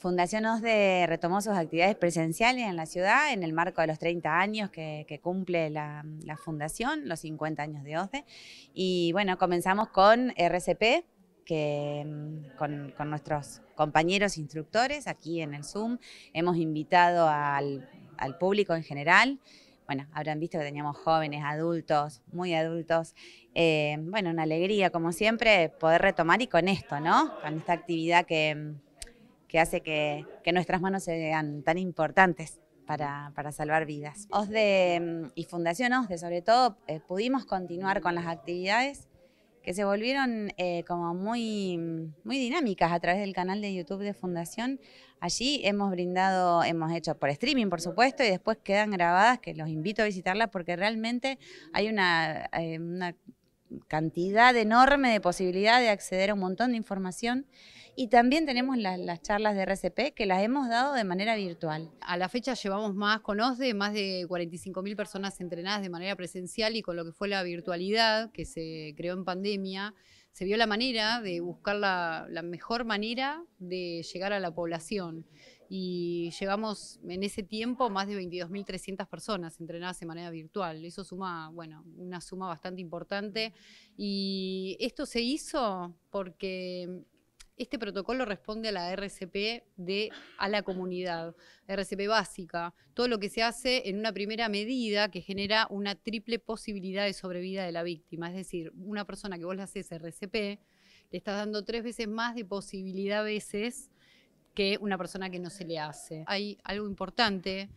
Fundación OSDE retomó sus actividades presenciales en la ciudad en el marco de los 30 años que, cumple la, fundación, los 50 años de OSDE. Y bueno, comenzamos con RCP, que, mm, con, nuestros compañeros instructores aquí en el Zoom. Hemos invitado al, público en general bueno, habrán visto que teníamos jóvenes, adultos, muy adultos. Eh, bueno, una alegría, como siempre, poder retomar y con esto, ¿no? Con esta actividad que, mm, que hace que, nuestras manos sean tan importantes. Para, salvar vidas. OSDE mm, y Fundación OSDE sobre todo eh, pudimos continuar con las actividades que se volvieron eh, como muy, muy dinámicas a través del canal de YouTube de Fundación. Allí hemos brindado, hemos hecho por streaming, por supuesto, y después quedan grabadas, que los invito a visitarlas porque realmente hay una eh, cantidad enorme de posibilidad de acceder a un montón de información. Y también tenemos las, charlas de RCP que las hemos dado de manera virtual. A la fecha llevamos más con OSDE, más de 45.000 personas entrenadas de manera presencial y con lo que fue la virtualidad que se creó en pandemia, se vio la manera de buscar la, la mejor manera de llegar a la población y llevamos en ese tiempo más de 22.300 personas entrenadas de manera virtual. Eso suma, bueno, una suma bastante importante. Y esto se hizo porque este protocolo responde a la RCP de a la comunidad, RCP básica, todo lo que se hace en una primera medida que genera una triple posibilidad de sobrevida de la víctima, es decir, una persona que vos le haces RCP, le estás dando tres veces más de posibilidad a veces que una persona que no se le hace. Hay algo importante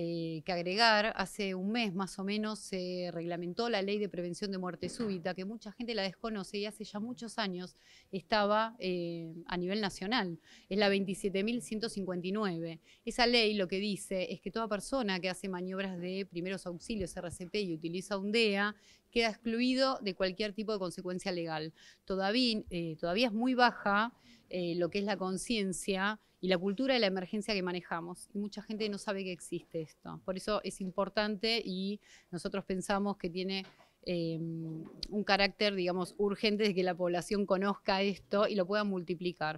eh, que agregar. Hace un mes más o menos se reglamentó la ley de prevención de muerte súbita, que mucha gente la desconoce y hace ya muchos años estaba eh, a nivel nacional. Es la 27.159. Esa ley lo que dice es que toda persona que hace maniobras de primeros auxilios RCP y utiliza un DEA queda excluido de cualquier tipo de consecuencia legal. Todavía, eh, todavía es muy baja lo que es la conciencia y la cultura de la emergencia que manejamos. Y mucha gente no sabe que existe por eso es importante y nosotros pensamos que tiene em, un carácter, digamos, urgente de que la población conozca esto y lo pueda multiplicar.